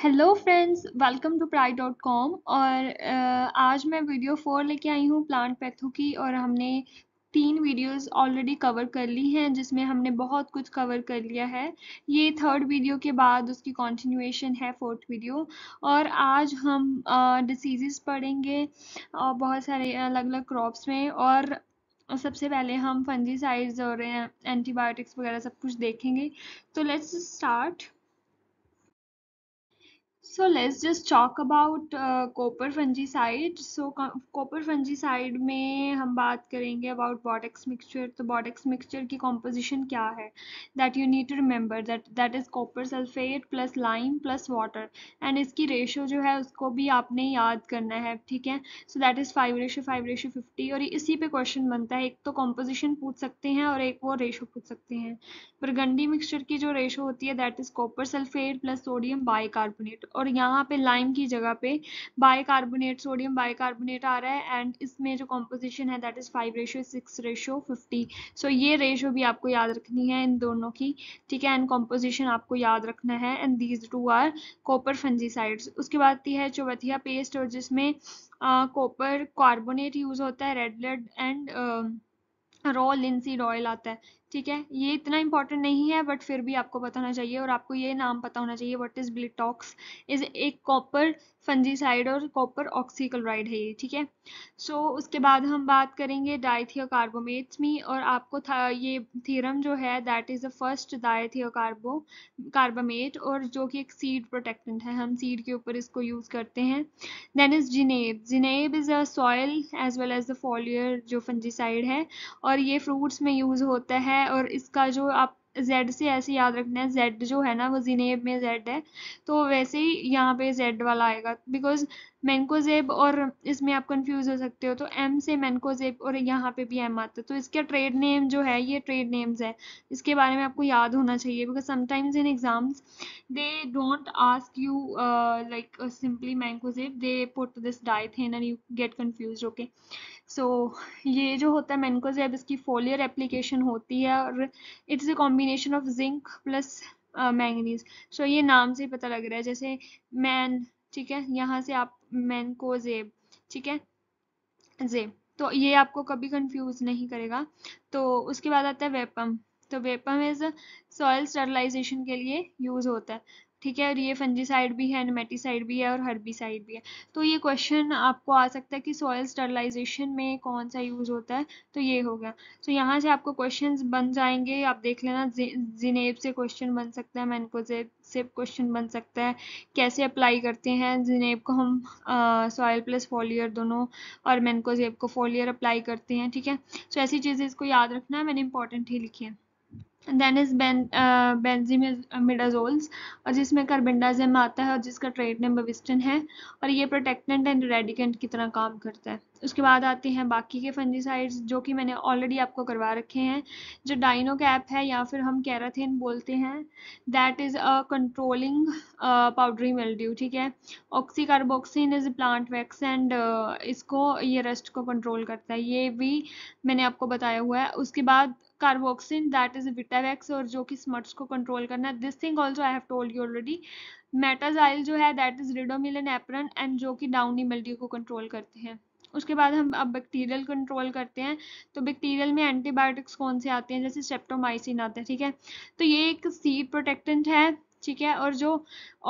hello friends welcome to प्राई dot com और uh, आज मैं वीडियो फोर लेके आई हूँ प्लांट पैथो की और हमने तीन वीडियोस ऑलरेडी कवर कर ली हैं जिसमें हमने बहुत कुछ कवर कर लिया है ये थर्ड वीडियो के बाद उसकी कॉन्टिन्यूएशन है फोर्थ वीडियो और आज हम डिसीज़ेस uh, पढ़ेंगे uh, बहुत सारे अलग अलग क्रॉप्स में और और सबसे पहले हम फंजीसाइड्स और एंटीबायोटिक्स uh, वगैरह सब कुछ देखेंगे तो let's start So let's just talk about copper fungicide so copper fungicide में हम बात करेंगे अबाउट बॉडेक्स मिक्सचर तो बॉडेक्स मिक्सचर की कॉम्पोजिशन क्या है that you need to remember that that is copper sulphate plus lime plus water and इसकी ratio जो है उसको भी आपने याद करना है ठीक है so that is five ratio five ratio fifty और इसी पे क्वेश्चन बनता है एक तो कॉम्पोजिशन पूछ सकते हैं और एक वो रेशो पूछ सकते हैं पर गंडी मिक्सचर की जो रेशो होती है that is copper sulphate plus sodium bicarbonate और यहाँ पे लाइम की जगह पे बाइकार्बोनेट सोडियम बाइकार्बोनेट आ रहा है एंड इसमें जो कॉम्पोजिशन है that is five ratio six ratio fifty so ये रेशियो भी आपको याद रखनी है इन दोनों की ठीक है एंड कॉम्पोजिशन आपको याद रखना है and these two are copper fungicides उसके बाद ती है चौबिया पेस्ट और जिसमें कॉपर कार्बोनेट यूज़ होता है red blood and raw linseed oil आता है ठीक है ये इतना इंपॉर्टेंट नहीं है बट फिर भी आपको पता होना चाहिए और आपको ये नाम पता होना चाहिए व्हाट इज़ ब्लिटॉक्स इज़ एक कॉपर फंजीसाइड और कॉपर ऑक्सीक्लोराइड है ये ठीक है सो so, उसके बाद हम बात करेंगे डायथियोकार्बोमेट्स में और आपको था ये थीरम जो है that is the first dithiocarbo carbamate और जो कि एक सीड प्रोटेक्टेंट है हम सीड के ऊपर इसको यूज़ करते हैं then is zineb zineb is a soil as well as the foliar जो फंजीसाइड है और ये फ्रूट्स में यूज़ होता है है और इसका जो आप Z से ऐसे याद रखना है Z जो है ना वो जिनेब में Z है तो वैसे ही यहाँ पे Z वाला आएगा बिकॉज मैनकोजेब और इसमें आप कंफ्यूज हो सकते हो तो M से मैनकोजेब और यहाँ पे भी M आता है तो इसका ट्रेड नेम जो है ये ट्रेड नेम्स है इसके बारे में आपको याद होना चाहिए because sometimes in exams they don't ask you like simply mancozeb they put this डाइथ and you get confuse okay so so, ये जो होता है मेनकोजेब इसकी फोलियर एप्लीकेशन होती है और it's a combination of zinc plus manganese so ये नाम से पता लग रहा है जैसे मैन ठीक है यहाँ से आप मैनकोजेब ठीक है जेब तो ये आपको कभी कंफ्यूज नहीं करेगा तो उसके बाद आता है वेपम तो वेपम इज सॉयल स्टरलाइजेशन के लिए यूज़ होता है ठीक है और ये फंजीसाइड भी है साइड भी है और हर्बिसाइड भी है तो ये क्वेश्चन आपको आ सकता है कि सॉयल स्टरलाइजेशन में कौन सा यूज़ होता है तो ये हो गया तो यहाँ से आपको क्वेश्चन बन जाएंगे आप देख लेना जिनेब से क्वेश्चन बन सकता है मैनकोजेब से क्वेश्चन बन सकता है कैसे अप्लाई करते हैं जिनेब को हम सॉयल प्लस फॉलियर दोनों और मैनकोजेब को फोलियर अप्लाई करते हैं ठीक है तो ऐसी चीज़ें इसको याद रखना है मैंने इंपॉर्टेंट ही लिखी है देन इज बेन बेंजीमिडाजोल्स और जिसमें कार्बेंडाजिम आता है और जिसका ट्रेड नेम बविस्टन है और ये प्रोटेक्टेंट एंड रेडिकेंट की तरह काम करता है उसके बाद आते हैं बाकी के फंजीसाइड्स जो कि मैंने ऑलरेडी आपको करवा रखे हैं जो डाइनो कैप है या फिर हम कैराथिन बोलते हैं that is a controlling powdery mildew ठीक है oxycarboxin is plant wax and इसको ये रेस्ट को कंट्रोल करता है ये भी मैंने आपको बताया हुआ है उसके बाद कार्बोक्सिन दैट इज विटावैक्स और जो कि स्मर्ट्स को कंट्रोल करना है this thing also I have told you already metalaxyl जो है दैट इज रिडोमिलन एप्रन एंड जो कि डाउनी मल्टी को कंट्रोल करते हैं उसके बाद हम अब बैक्टीरियल कंट्रोल करते हैं तो बैक्टीरियल में एंटीबायोटिक्स कौन से आते हैं जैसे सेप्टोमाइसिन आते हैं ठीक है तो ये एक सीड प्रोटेक्टेंट है ठीक है और जो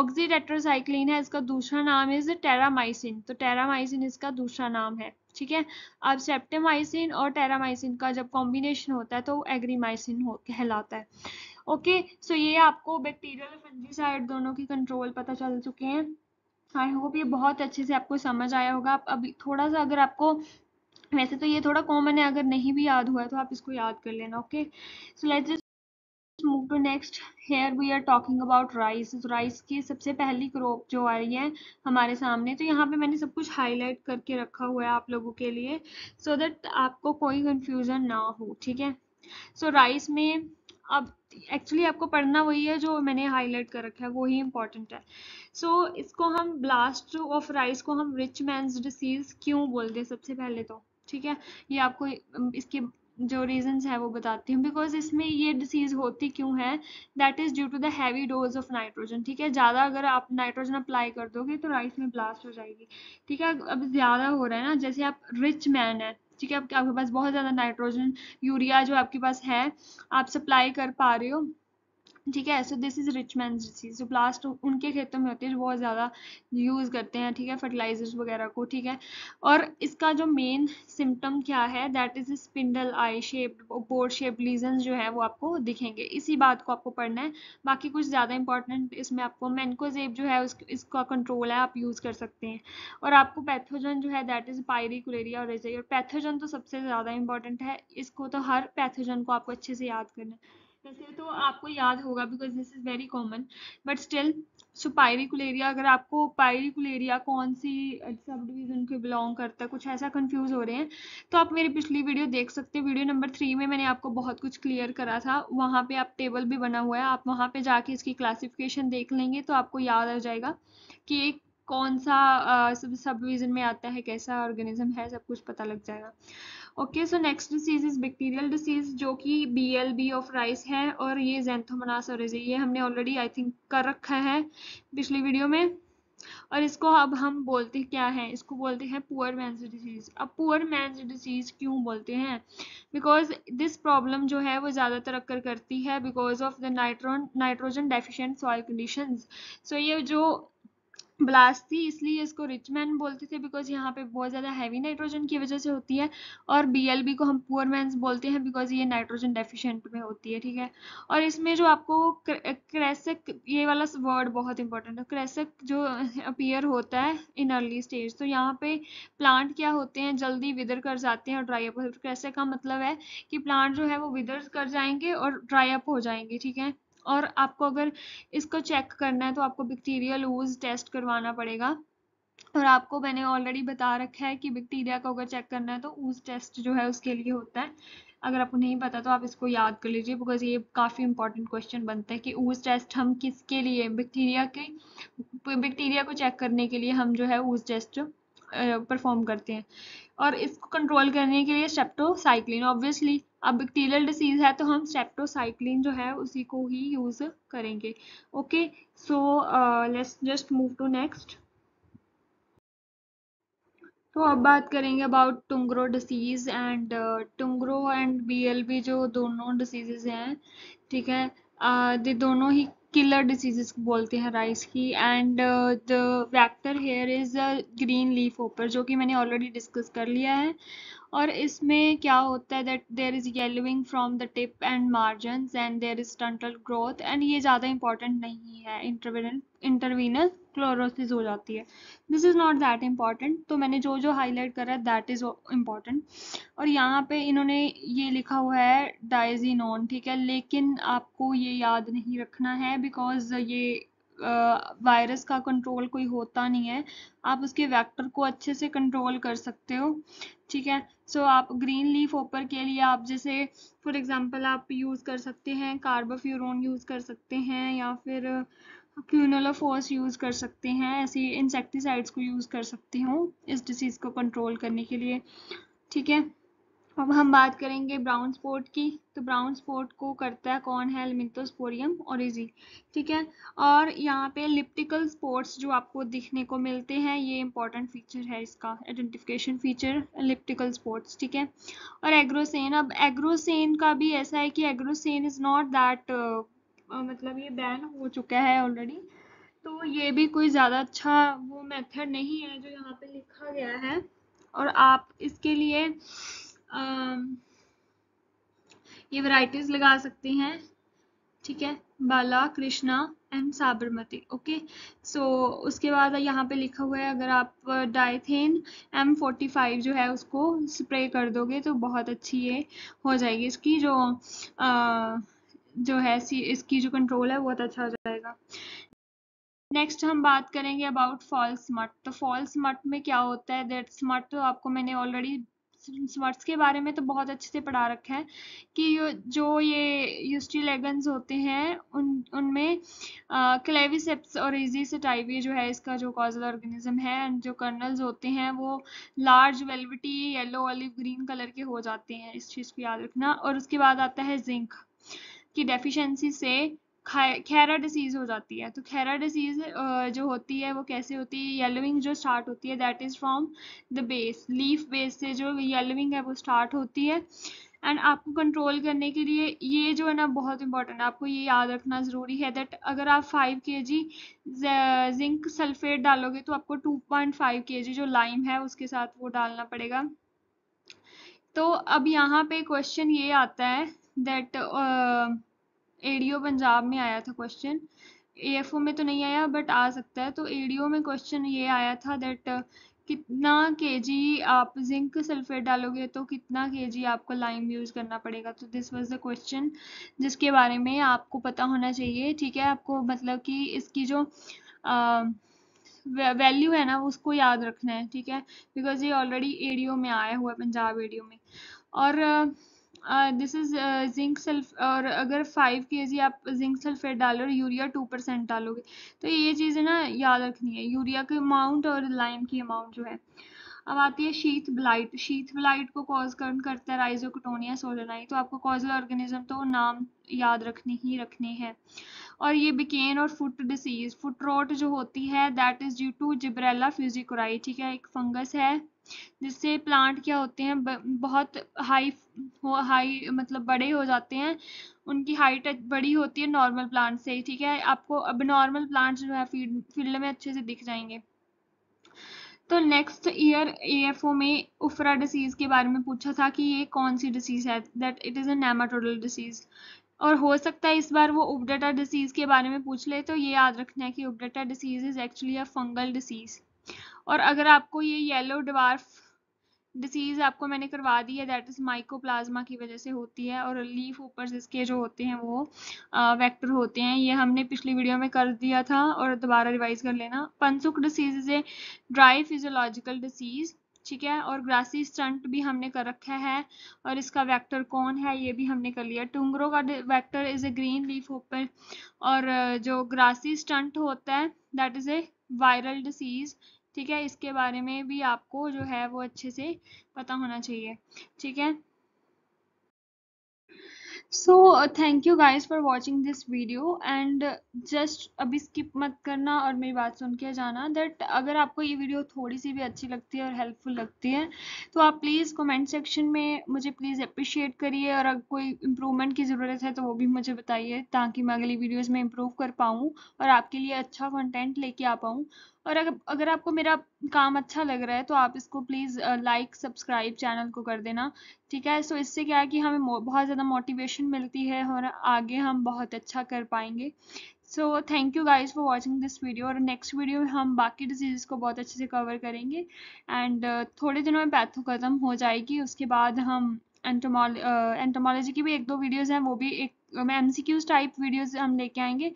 ऑक्सीडेट्रोसाइक्लिन है इसका दूसरा नाम इज टेरामाइसिन तो टेरामाइसिन इसका दूसरा नाम है ठीक है अब सेप्टेमाइसिन और टेरामाइसिन का जब कॉम्बिनेशन होता है तो एग्रीमाइसिन कहलाता है ओके okay, सो so ये आपको बैक्टीरियल और फंजीसाइड दोनों की कंट्रोल पता चल चुके हैं आई होप ये बहुत अच्छे से आपको समझ आया होगा आप अभी थोड़ा सा अगर आपको वैसे तो ये थोड़ा कॉमन है अगर नहीं भी याद हुआ है तो आप इसको याद कर लेना okay so let's move to next here we are talking about rice तो rice की सबसे पहली crop जो आ रही है हमारे सामने तो यहाँ पे मैंने सब कुछ highlight करके रखा हुआ है आप लोगों के लिए so that आपको कोई confusion ना हो ठीक है so rice में अब एक्चुअली आपको पढ़ना वही है जो मैंने हाईलाइट कर रखा है वही इंपॉर्टेंट है सो so, इसको हम ब्लास्ट ऑफ राइस को हम रिच मैं डिसीज क्यों बोलते हैं सबसे पहले तो ठीक है ये आपको इसके जो रीजन है वो बताती हूँ बिकॉज इसमें ये डिसीज़ होती क्यों है that is due to heavy dose of nitrogen ठीक है ज़्यादा अगर आप नाइट्रोजन अप्लाई कर दोगे तो राइस में ब्लास्ट हो जाएगी ठीक है अब ज़्यादा हो रहा है ना जैसे आप रिच मैन है ठीक है आपके पास बहुत ज़्यादा नाइट्रोजन यूरिया जो आपके पास है आप सप्लाई कर पा रहे हो ठीक है so this is rich man disease जो ब्लास्ट उनके खेतों में होती है जो बहुत ज़्यादा यूज़ करते हैं ठीक है फर्टिलाइजर्स वगैरह को ठीक है और इसका जो मेन सिम्टम क्या है that is spindle eye shape boat shape lesion जो है वो आपको दिखेंगे इसी बात को आपको पढ़ना है बाकी कुछ ज़्यादा इंपॉर्टेंट इसमें आपको मैनकोजेब जो है उस, इसका कंट्रोल है आप यूज़ कर सकते हैं और आपको पैथोजन जो है दैट इज़ पायरी कुलेरिया और रेजाई और पैथोजन तो सबसे ज़्यादा इंपॉर्टेंट है इसको तो हर पैथोजन को आपको अच्छे से याद करना है वैसे तो आपको याद होगा because this is very common but still so Pyricularia अगर आपको पायरिकुलेरिया कौन सी सब uh, डिवीज़न के बिलोंग करता है कुछ ऐसा कंफ्यूज हो रहे हैं तो आप मेरी पिछली वीडियो देख सकते हैं वीडियो नंबर थ्री में मैंने आपको बहुत कुछ क्लियर करा था वहाँ पे आप टेबल भी बना हुआ है आप वहाँ पे जाके इसकी क्लासिफिकेशन देख लेंगे तो आपको याद आ जाएगा कि एक कौन सा सब डिविजन डिवीज़न में आता है कैसा ऑर्गेनिज्म है सब कुछ पता लग जाएगा okay so next disease is bacterial disease जो कि B L B of rice है और ये जेंथोमनास और ये हमने ऑलरेडी आई थिंक कर रखा है पिछली वीडियो में और इसको अब हम बोलते क्या है इसको बोलते हैं पुअर मैंस डिसीज़ अब पुअर मैंस डिसीज़ क्यों बोलते हैं बिकॉज दिस प्रॉब्लम जो है वो ज़्यादातर अक्कर करती है बिकॉज ऑफ द नाइट्रोन nitrogen deficient soil conditions so ये जो ब्लास्ट थी इसलिए इसको रिचमैन बोलते थे बिकॉज यहाँ पे बहुत ज़्यादा हैवी नाइट्रोजन की वजह से होती है और बी को हम पुअर मैंस बोलते हैं बिकॉज ये नाइट्रोजन डेफिशिएंट में होती है ठीक है और इसमें जो आपको क्रेसक ये वाला वर्ड बहुत इंपॉर्टेंट है क्रेसक जो अपियर होता है इन अर्ली स्टेज तो यहाँ पे प्लांट क्या होते हैं जल्दी विदर कर जाते हैं और ड्राई अप क्रेसक का मतलब है कि प्लांट जो है वो विदर कर जाएंगे और ड्राई अप हो जाएंगे ठीक है और आपको अगर इसको चेक करना है तो आपको बैक्टीरिया लूज टेस्ट करवाना पड़ेगा और आपको मैंने ऑलरेडी बता रखा है कि बैक्टीरिया को अगर चेक करना है तो ऊज टेस्ट जो है उसके लिए होता है अगर आपको नहीं पता तो आप इसको याद कर लीजिए बिकॉज ये काफ़ी इंपॉर्टेंट क्वेश्चन बनता है कि ऊज टेस्ट हम किसके लिए बैक्टीरिया के बैक्टीरिया को चेक करने के लिए हम जो है ऊज टेस्ट परफॉर्म करते हैं और इसको कंट्रोल करने के लिए स्टेप्टोसाइक्लिन ऑब्वियसली अब बैक्टीरियल डिसीज है तो हम सेप्टोसाइक्लिन जो है उसी को ही यूज करेंगे okay so let's just move to next तो अब बात करेंगे about tungro disease and tungro and BLB जो दोनों डिसीजेज हैं ठीक है uh, दोनों ही किलर डिसीजेस बोलते हैं राइस की and the vector here is green leaf hopper जो कि मैंने ऑलरेडी डिस्कस कर लिया है और इसमें क्या होता है that there is yellowing from the tip and margin and there is stunted growth and ये ज़्यादा इंपॉर्टेंट नहीं है इंटरवीनल इंटरवीनस क्लोरोसिस हो जाती है this is not that important तो मैंने जो जो हाईलाइट करा है दैट इज़ इम्पॉर्टेंट और यहाँ पे इन्होंने ये लिखा हुआ है डाइजीनोन ठीक है लेकिन आपको ये याद नहीं रखना है बिकॉज ये वायरस का कंट्रोल कोई होता नहीं है आप उसके वेक्टर को अच्छे से कंट्रोल कर सकते हो ठीक है सो so, आप ग्रीन लीफ ओपर के लिए आप जैसे फॉर एग्जांपल आप यूज़ कर सकते हैं कार्बोफ्यूरोन यूज़ कर सकते हैं या फिर क्यूनोलाफोस यूज़ कर सकते हैं ऐसी इंसेक्टिसाइड्स को यूज़ कर सकते हो इस डिसीज़ को कंट्रोल करने के लिए ठीक है अब हम बात करेंगे ब्राउन स्पोर्ट की तो ब्राउन स्पोर्ट को करता है कौन है एलमिथोस्पोरियम इजी ठीक है और यहाँ पे लिप्टिकल स्पोर्ट्स जो आपको दिखने को मिलते हैं ये इंपॉर्टेंट फीचर है इसका आइडेंटिफिकेशन फीचर लिप्टिकल स्पोर्ट्स ठीक है और एग्रोसेन अब एग्रोसेन का भी ऐसा है कि एग्रोसेन इज़ नॉट दैट मतलब ये बैन हो चुका है ऑलरेडी तो ये भी कोई ज़्यादा अच्छा वो मेथड नहीं है जो यहाँ पे लिखा गया है और आप इसके लिए ये वराइटीज लगा सकते हैं ठीक है Bala Krishna and Sabarmati okay so उसके बाद यहाँ पे लिखा हुआ है अगर आप डाइथेन एम फोर्टी फाइव जो है उसको स्प्रे कर दोगे तो बहुत अच्छी ये हो जाएगी इसकी जो आ, जो है इसकी जो कंट्रोल है बहुत अच्छा हो जाएगा नेक्स्ट हम बात करेंगे अबाउट फॉल्स मट तो फॉल्स मट में क्या होता है दैट्स मट तो आपको मैंने ऑलरेडी स्वर्ट्स के बारे में तो बहुत अच्छे से पढ़ा रखा है कि जो ये यूस्टिलेगन्स होते हैं उन उनमें क्लेविसेप्स और इजी सेटाइवी जो है इसका जो कॉजल ऑर्गेनिज्म है एंड जो कर्नल्स होते हैं वो large velvety yellow olive green colour के हो जाते हैं इस चीज़ को याद रखना और उसके बाद आता है जिंक की डेफिशेंसी से खैरा डिसीज़ हो जाती है तो खैरा डिसीज़ जो होती है वो कैसे होती है येलोइंग जो स्टार्ट होती है that is from the base leaf base से जो येलोइंग है वो स्टार्ट होती है एंड आपको कंट्रोल करने के लिए ये जो है ना बहुत इंपॉर्टेंट है आपको ये याद रखना ज़रूरी है दैट अगर आप 5 के जी जिंक सल्फेट डालोगे तो आपको 2.5 के जी जो लाइम है उसके साथ वो डालना पड़ेगा तो अब यहाँ पे क्वेश्चन ये आता है दैट एडीओ पंजाब में आया था क्वेश्चन एएफओ में तो नहीं आया बट आ सकता है तो एडीओ में क्वेश्चन ये आया था दैट कितना केजी आप जिंक सल्फेट डालोगे तो कितना केजी आपको लाइम यूज़ करना पड़ेगा तो दिस वाज द क्वेश्चन जिसके बारे में आपको पता होना चाहिए ठीक है आपको मतलब कि इसकी जो वैल्यू है ना उसको याद रखना है ठीक है बिकॉज ये ऑलरेडी एडीओ में आया हुआ है पंजाब एडीओ में और दिस इज जिंक सल्फ और अगर फाइव के जी आप जिंक सल्फेट डालो और यूरिया टू परसेंट डालोगे तो ये चीज़ें ना याद रखनी है यूरिया के अमाउंट और लाइम की अमाउंट जो है अब आती है शीत ब्लाइट शीत ब्लाइट को कॉज करता है राइजोकोटोनिया सोलनाई तो आपको कॉजल ऑर्गेनिज्म तो नाम याद रखने ही रखने हैं और ये बिकेन और फुट डिसीज फुट रोट जो होती है that is due to Gibberella fujikuroi ठीक है एक फंगस है जिससे प्लांट क्या होते हैं बहुत हाई हो हाई मतलब बड़े हो जाते हैं उनकी हाइट बड़ी होती है नॉर्मल प्लांट से ठीक है आपको अब नॉर्मल प्लांट जो है फील्ड फील्ड में अच्छे से दिख जाएंगे तो नेक्स्ट ईयर एएफओ में उफरा डिसीज़ के बारे में पूछा था कि ये कौन सी डिसीज़ है that it is a nematodal disease और हो सकता है इस बार वो उबडेटा डिसीज़ के बारे में पूछ ले तो ये याद रखना है कि udbatta disease is actually a fungal disease और अगर आपको ये येलो डवार्फ डिसीज़ आपको मैंने करवा दी है दैट इज़ माइकोप्लाज्मा की वजह से होती है और लीफ ऊपर इसके जो होते हैं वो वेक्टर होते हैं ये हमने पिछली वीडियो में कर दिया था और दोबारा रिवाइज कर लेना pansuk disease is a dry physiological disease ठीक है और ग्रासी स्टंट भी हमने कर रखा है और इसका वेक्टर कौन है ये भी हमने कर लिया टुंगरो का vector is a green leaf hopper और जो ग्रासी स्टंट होता है that is a viral disease ठीक है इसके बारे में भी आपको जो है वो अच्छे से पता होना चाहिए ठीक है so thank you guys for watching this video and just अभी स्किप मत करना और मेरी बात सुन के जाना दैट अगर आपको ये वीडियो थोड़ी सी भी अच्छी लगती है और हेल्पफुल लगती है तो आप प्लीज़ कमेंट सेक्शन में मुझे प्लीज़ अप्रिशिएट करिए और अगर कोई इम्प्रूवमेंट की ज़रूरत है तो वो भी मुझे बताइए ताकि मैं अगली वीडियोज़ में इम्प्रूव कर पाऊँ और आपके लिए अच्छा कंटेंट लेके आ पाऊँ और अगर अगर आपको मेरा काम अच्छा लग रहा है तो आप इसको प्लीज़ लाइक सब्सक्राइब चैनल को कर देना ठीक है सो इससे क्या है कि हमें बहुत ज़्यादा मोटिवेशन मिलती है और आगे हम बहुत अच्छा कर पाएंगे so thank you guys for watching this video और नेक्स्ट वीडियो में हम बाकी डिजीज़ को बहुत अच्छे से कवर करेंगे एंड uh, थोड़े दिनों में पैथो ख़त्म हो जाएगी उसके बाद हम एंटोमोल एंटोमोलॉजी की भी एक दो वीडियोज़ हैं वो भी एक मैं M C Qs type videos हम लेके आएंगे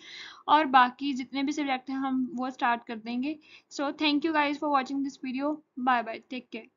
और बाकी जितने भी सब्जेक्ट हैं हम वो स्टार्ट कर देंगे so thank you guys for watching this video bye bye take care